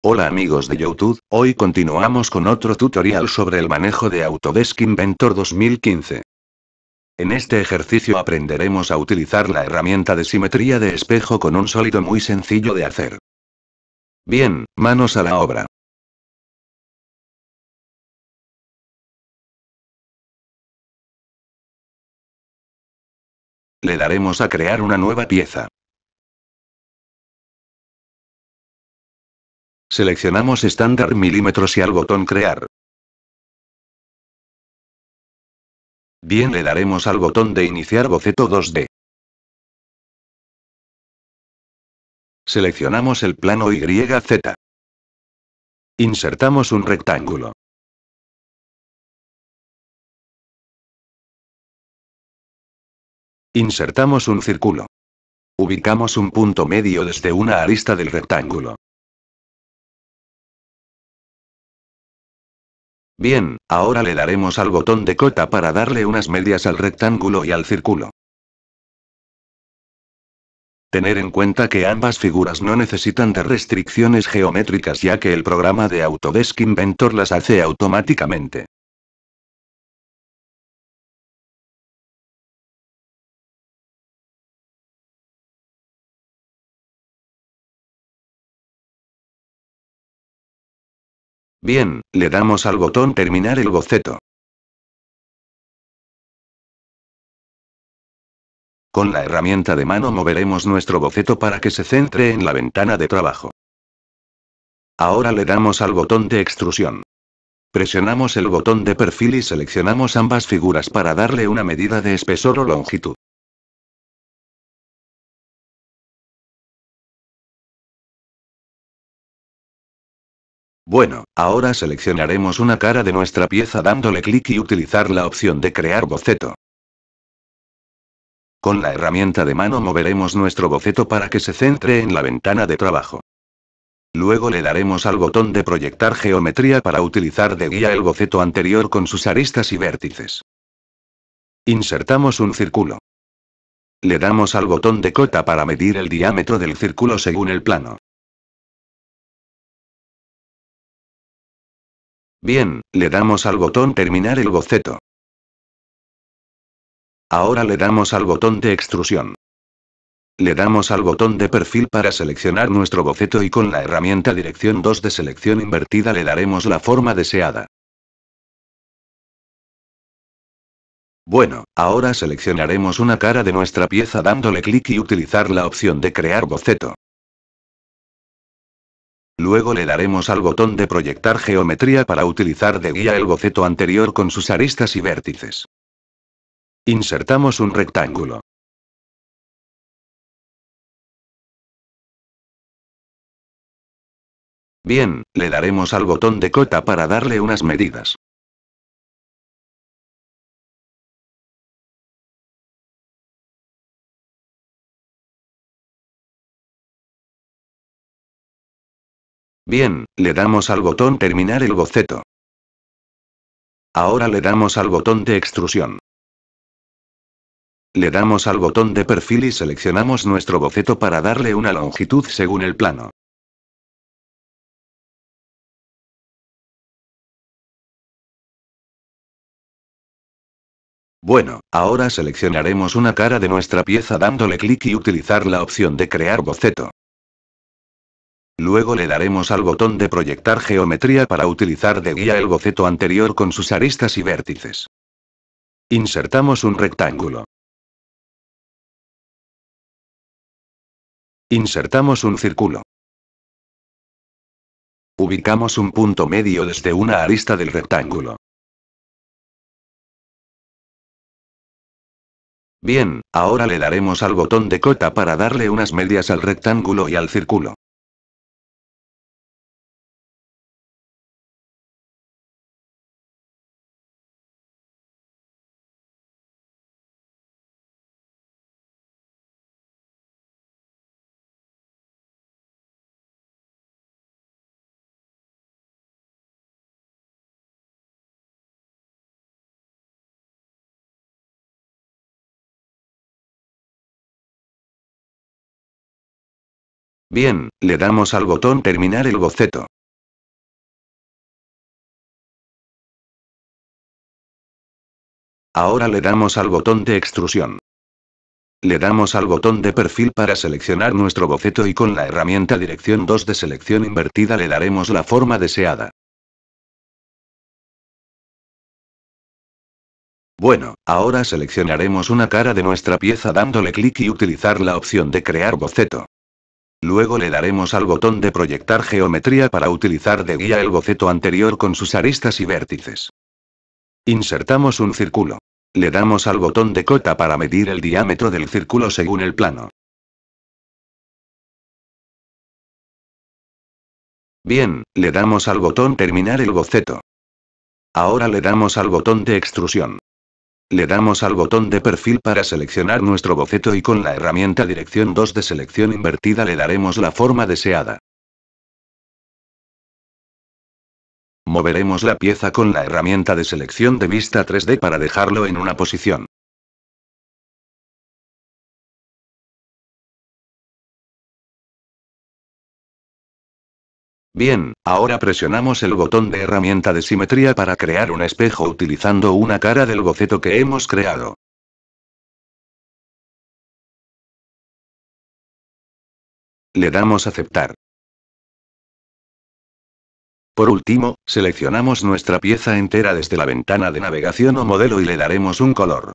Hola amigos de YouTube, hoy continuamos con otro tutorial sobre el manejo de Autodesk Inventor 2015. En este ejercicio aprenderemos a utilizar la herramienta de simetría de espejo con un sólido muy sencillo de hacer. Bien, manos a la obra. Le daremos a crear una nueva pieza. Seleccionamos estándar milímetros y al botón crear. Bien le daremos al botón de iniciar boceto 2D. Seleccionamos el plano YZ. Insertamos un rectángulo. Insertamos un círculo. Ubicamos un punto medio desde una arista del rectángulo. Bien, ahora le daremos al botón de cota para darle unas medias al rectángulo y al círculo. Tener en cuenta que ambas figuras no necesitan de restricciones geométricas ya que el programa de Autodesk Inventor las hace automáticamente. Bien, le damos al botón terminar el boceto. Con la herramienta de mano moveremos nuestro boceto para que se centre en la ventana de trabajo. Ahora le damos al botón de extrusión. Presionamos el botón de perfil y seleccionamos ambas figuras para darle una medida de espesor o longitud. Bueno, ahora seleccionaremos una cara de nuestra pieza dándole clic y utilizar la opción de crear boceto. Con la herramienta de mano moveremos nuestro boceto para que se centre en la ventana de trabajo. Luego le daremos al botón de proyectar geometría para utilizar de guía el boceto anterior con sus aristas y vértices. Insertamos un círculo. Le damos al botón de cota para medir el diámetro del círculo según el plano. Bien, le damos al botón terminar el boceto. Ahora le damos al botón de extrusión. Le damos al botón de perfil para seleccionar nuestro boceto y con la herramienta dirección 2 de selección invertida le daremos la forma deseada. Bueno, ahora seleccionaremos una cara de nuestra pieza dándole clic y utilizar la opción de crear boceto. Luego le daremos al botón de proyectar geometría para utilizar de guía el boceto anterior con sus aristas y vértices. Insertamos un rectángulo. Bien, le daremos al botón de cota para darle unas medidas. Bien, le damos al botón terminar el boceto. Ahora le damos al botón de extrusión. Le damos al botón de perfil y seleccionamos nuestro boceto para darle una longitud según el plano. Bueno, ahora seleccionaremos una cara de nuestra pieza dándole clic y utilizar la opción de crear boceto. Luego le daremos al botón de proyectar geometría para utilizar de guía el boceto anterior con sus aristas y vértices. Insertamos un rectángulo. Insertamos un círculo. Ubicamos un punto medio desde una arista del rectángulo. Bien, ahora le daremos al botón de cota para darle unas medias al rectángulo y al círculo. Bien, le damos al botón terminar el boceto. Ahora le damos al botón de extrusión. Le damos al botón de perfil para seleccionar nuestro boceto y con la herramienta dirección 2 de selección invertida le daremos la forma deseada. Bueno, ahora seleccionaremos una cara de nuestra pieza dándole clic y utilizar la opción de crear boceto. Luego le daremos al botón de proyectar geometría para utilizar de guía el boceto anterior con sus aristas y vértices. Insertamos un círculo. Le damos al botón de cota para medir el diámetro del círculo según el plano. Bien, le damos al botón terminar el boceto. Ahora le damos al botón de extrusión. Le damos al botón de perfil para seleccionar nuestro boceto y con la herramienta dirección 2 de selección invertida le daremos la forma deseada. Moveremos la pieza con la herramienta de selección de vista 3D para dejarlo en una posición. Bien, ahora presionamos el botón de herramienta de simetría para crear un espejo utilizando una cara del boceto que hemos creado. Le damos aceptar. Por último, seleccionamos nuestra pieza entera desde la ventana de navegación o modelo y le daremos un color.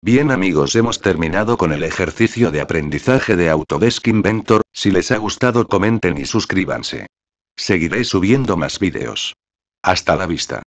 Bien amigos hemos terminado con el ejercicio de aprendizaje de Autodesk Inventor, si les ha gustado comenten y suscríbanse. Seguiré subiendo más vídeos. Hasta la vista.